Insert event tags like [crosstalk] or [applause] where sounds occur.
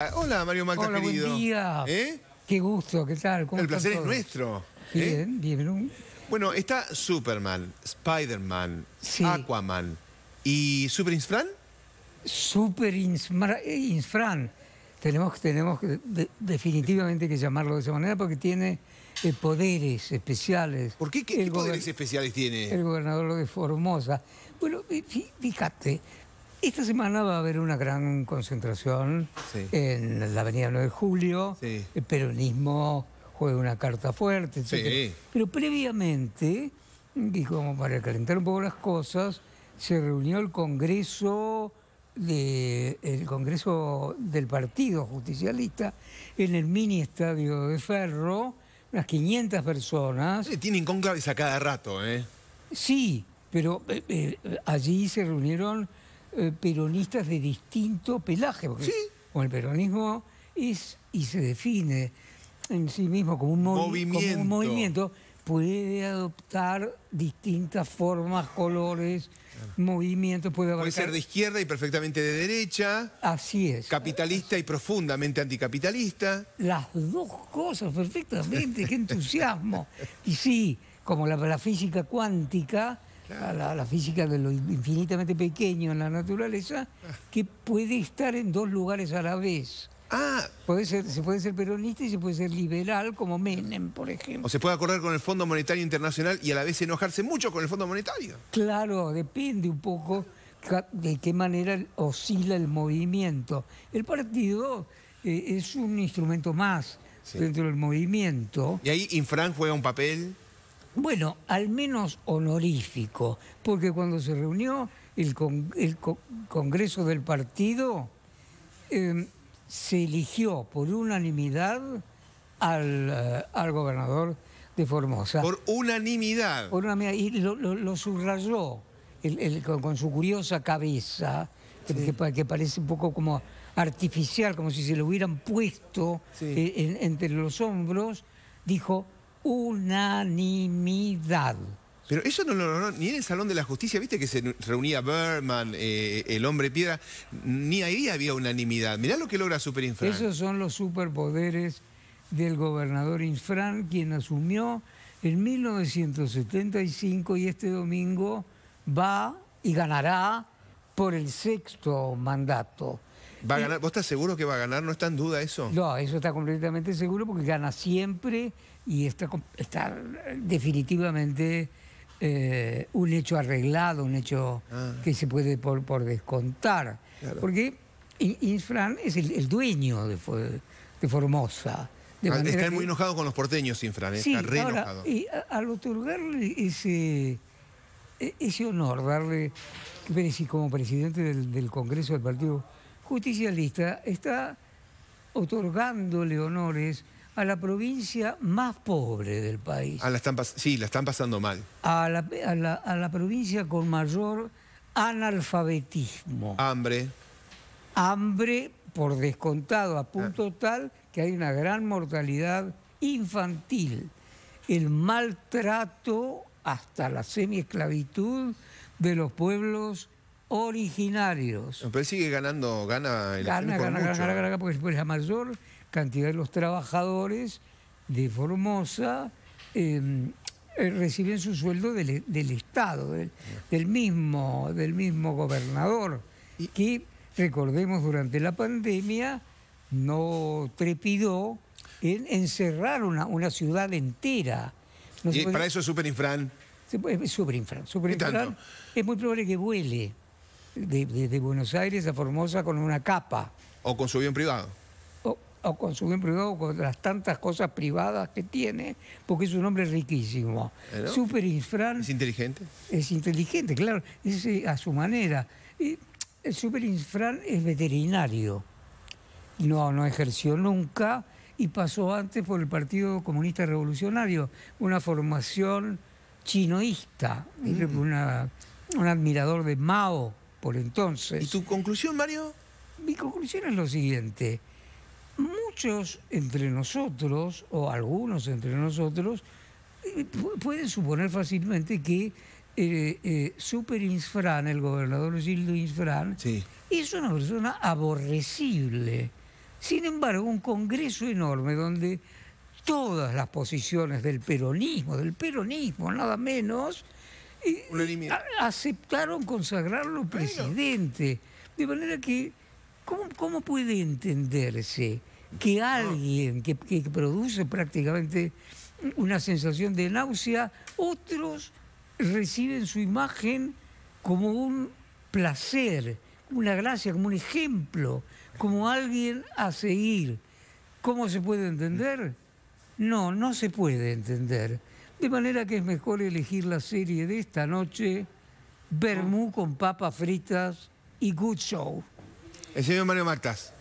Ah, hola Mario querido. Hola, Buen día. ¿Eh? Qué gusto, ¿qué tal? el placer es nuestro. ¿Eh? Bien, bien. Bueno, está Superman, Spiderman, Aquaman y Super Insfran. Super Insfran. Eh, tenemos, tenemos definitivamente que llamarlo de esa manera porque tiene eh, poderes especiales. ¿Por qué? ¿Qué, qué poderes especiales tiene? El gobernador de Formosa. Bueno, fíjate, esta semana va a haber una gran concentración en la Avenida 9 de Julio. El peronismo juega una carta fuerte, etc. Pero previamente, y como para calentar un poco las cosas, se reunió el Congreso de, Congreso del Partido Justicialista en el mini estadio de Ferro, unas 500 personas. Eh, tienen cónclaves a cada rato, ¿eh? Sí, pero eh, eh, allí se reunieron eh, peronistas de distinto pelaje, porque el peronismo es y se define en sí mismo como un, movimiento. movimiento, puede adoptar distintas formas, colores, movimientos, puede Puede ser de izquierda y perfectamente de derecha. Así es. Capitalista y profundamente anticapitalista. Las dos cosas perfectamente, qué entusiasmo. [laughs] Y sí, como la, la física cuántica la, física de lo infinitamente pequeño en la naturaleza, ah. que puede estar en dos lugares a la vez. Ah. Puede ser, se puede ser peronista y se puede ser liberal, como Menem, por ejemplo. O se puede acordar con el Fondo Monetario Internacional y a la vez enojarse mucho con el Fondo Monetario. Claro, depende un poco de qué manera oscila el movimiento. El partido eh, es un instrumento más dentro del movimiento. Y ahí Infran juega un papel. Bueno, al menos honorífico, porque cuando se reunió el, Congreso del Partido, em, se eligió por unanimidad eh, al, gobernador de Formosa. Por unanimidad. Por unanimidad. Y lo, subrayó con, su curiosa cabeza, que, parece un poco como artificial, como si se lo hubieran puesto eh, entre los hombros, dijo unanimidad. Pero eso no lo logró ni en el Salón de la Justicia, viste que se reunía Berman, eh, eh, el hombre piedra, ni ahí había unanimidad. Mirá lo que logra Superinfran. Esos son los superpoderes del gobernador Infran, quien asumió en 1975 y este domingo va y ganará por el sexto mandato. ¿Vos estás seguro que va a ganar? ¿No está en duda eso? No, eso está completamente seguro porque gana siempre y está, está definitivamente eh, un hecho arreglado, un hecho ah. que se puede por, descontar. Porque Infran es el, dueño de, Formosa. Ah, está muy enojado con los porteños, Infran, eh, está re enojado. Y al otorgarle ese, e-, ese honor, darle, como presidente del Congreso del Partido justicialista está otorgándole honores a la provincia más pobre del país. A ah, la están sí, la están pasando mal. A la, provincia con mayor analfabetismo. Hambre. Hambre, por descontado, a punto ah. tal que hay una gran mortalidad infantil. El maltrato hasta la semiesclavitud de los pueblos originarios. Pero sigue ganando, gana el gana, gana, gana, gana, porque después la mayor cantidad de los trabajadores de Formosa em, eh, reciben su sueldo del, Estado, del, mismo, del mismo gobernador, que, recordemos, durante la pandemia no trepidó en encerrar una, ciudad entera. y para eso es es Superinfran. infran es muy probable que vuele de, Buenos Aires a Formosa con una capa. O con su bien privado. O, con su bien privado, con las tantas cosas privadas que tiene, porque es un hombre riquísimo. super ¿Es inteligente? Es inteligente, claro, es a su manera. Y el infran es veterinario. No, no ejerció nunca y pasó antes por el Partido Comunista Revolucionario, una formación chinoísta, mm. una, un admirador de Mao por entonces. ¿Y tu conclusión, Mario? Mi conclusión es lo siguiente. Muchos entre nosotros, o algunos entre nosotros, eh, pueden suponer fácilmente que eh, eh Super el gobernador Gildo Insfran, es una persona aborrecible. Sin embargo, un congreso enorme donde todas las posiciones del peronismo, del peronismo nada menos, aceptaron consagrarlo presidente. De manera que, ¿cómo, puede entenderse que alguien que, que, produce prácticamente una sensación de náusea, otros reciben su imagen como un placer, una gracia, como un ejemplo, como alguien a seguir? ¿Cómo se puede entender? No, no se puede entender. De manera que es mejor elegir la serie de esta noche, Bermú con papas fritas y Good Show. El señor Mario Marcas.